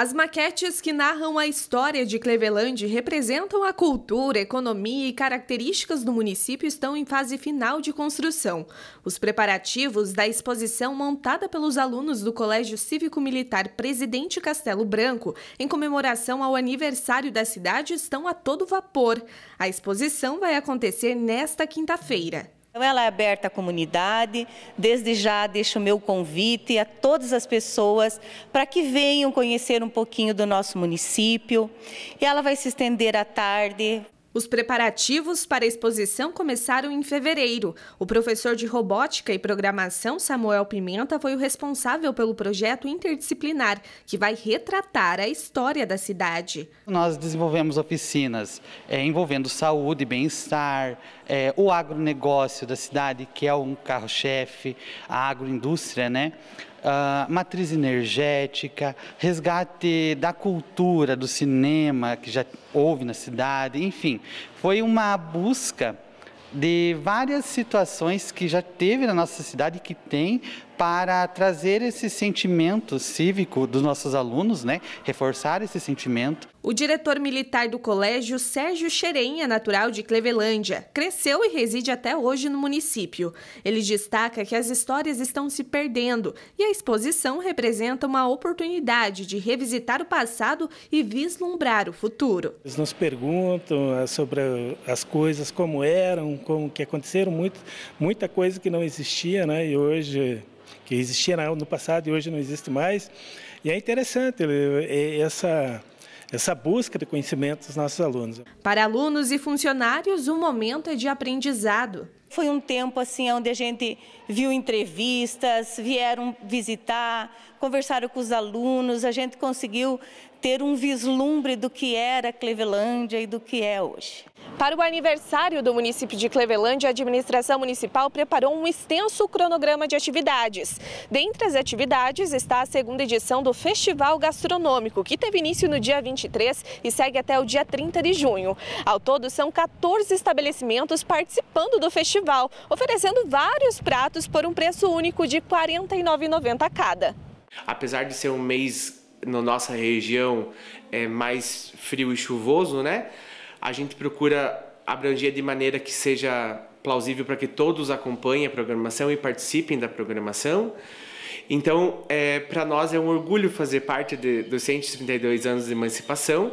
As maquetes que narram a história de Cleveland representam a cultura, economia e características do município estão em fase final de construção. Os preparativos da exposição montada pelos alunos do Colégio Cívico Militar Presidente Castelo Branco, em comemoração ao aniversário da cidade, estão a todo vapor. A exposição vai acontecer nesta quinta-feira. Então, ela é aberta à comunidade. Desde já deixo o meu convite a todas as pessoas para que venham conhecer um pouquinho do nosso município. E ela vai se estender à tarde. Os preparativos para a exposição começaram em fevereiro. O professor de robótica e programação Samuel Pimenta foi o responsável pelo projeto interdisciplinar, que vai retratar a história da cidade. Nós desenvolvemos oficinas é, envolvendo saúde, bem-estar, é, o agronegócio da cidade, que é um carro-chefe, a agroindústria, né? matriz energética, resgate da cultura, do cinema que já houve na cidade, enfim, foi uma busca de várias situações que já teve na nossa cidade que tem para trazer esse sentimento cívico dos nossos alunos, né? Reforçar esse sentimento. O diretor militar do colégio, Sérgio Xerenha, é natural de Clevelândia, cresceu e reside até hoje no município. Ele destaca que as histórias estão se perdendo e a exposição representa uma oportunidade de revisitar o passado e vislumbrar o futuro. Eles nos perguntam ah, sobre as coisas como eram, com, que aconteceram, muito, muita coisa que não existia, né? E hoje que existia no passado e hoje não existe mais. E é interessante essa essa busca de conhecimento dos nossos alunos. Para alunos e funcionários, o momento é de aprendizado. Foi um tempo assim onde a gente viu entrevistas, vieram visitar, conversaram com os alunos, a gente conseguiu ter um vislumbre do que era Clevelândia e do que é hoje. Para o aniversário do município de Clevelândia, a administração municipal preparou um extenso cronograma de atividades. Dentre as atividades está a segunda edição do Festival Gastronômico, que teve início no dia 23 e segue até o dia 30 de junho. Ao todo, são 14 estabelecimentos participando do festival, oferecendo vários pratos por um preço único de R$ 49,90 cada. Apesar de ser um mês na nossa região é mais frio e chuvoso, né? a gente procura abranger de maneira que seja plausível para que todos acompanhem a programação e participem da programação. Então, é, para nós é um orgulho fazer parte de, dos 132 anos de emancipação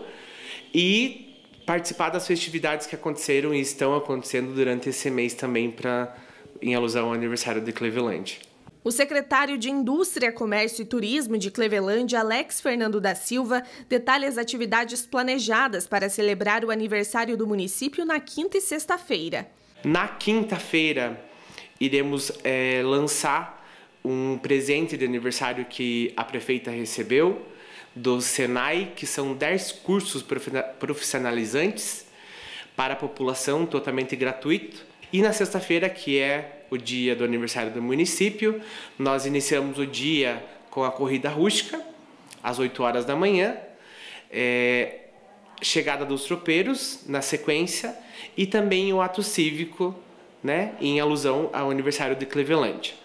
e participar das festividades que aconteceram e estão acontecendo durante esse mês também para em alusão ao aniversário de Cleveland. O secretário de Indústria, Comércio e Turismo de Clevelândia, Alex Fernando da Silva, detalha as atividades planejadas para celebrar o aniversário do município na quinta e sexta-feira. Na quinta-feira, iremos é, lançar um presente de aniversário que a prefeita recebeu do Senai, que são 10 cursos profissionalizantes para a população totalmente gratuito. E na sexta-feira, que é o dia do aniversário do município, nós iniciamos o dia com a corrida rústica, às 8 horas da manhã, é, chegada dos tropeiros na sequência e também o ato cívico, né, em alusão ao aniversário de Cleveland.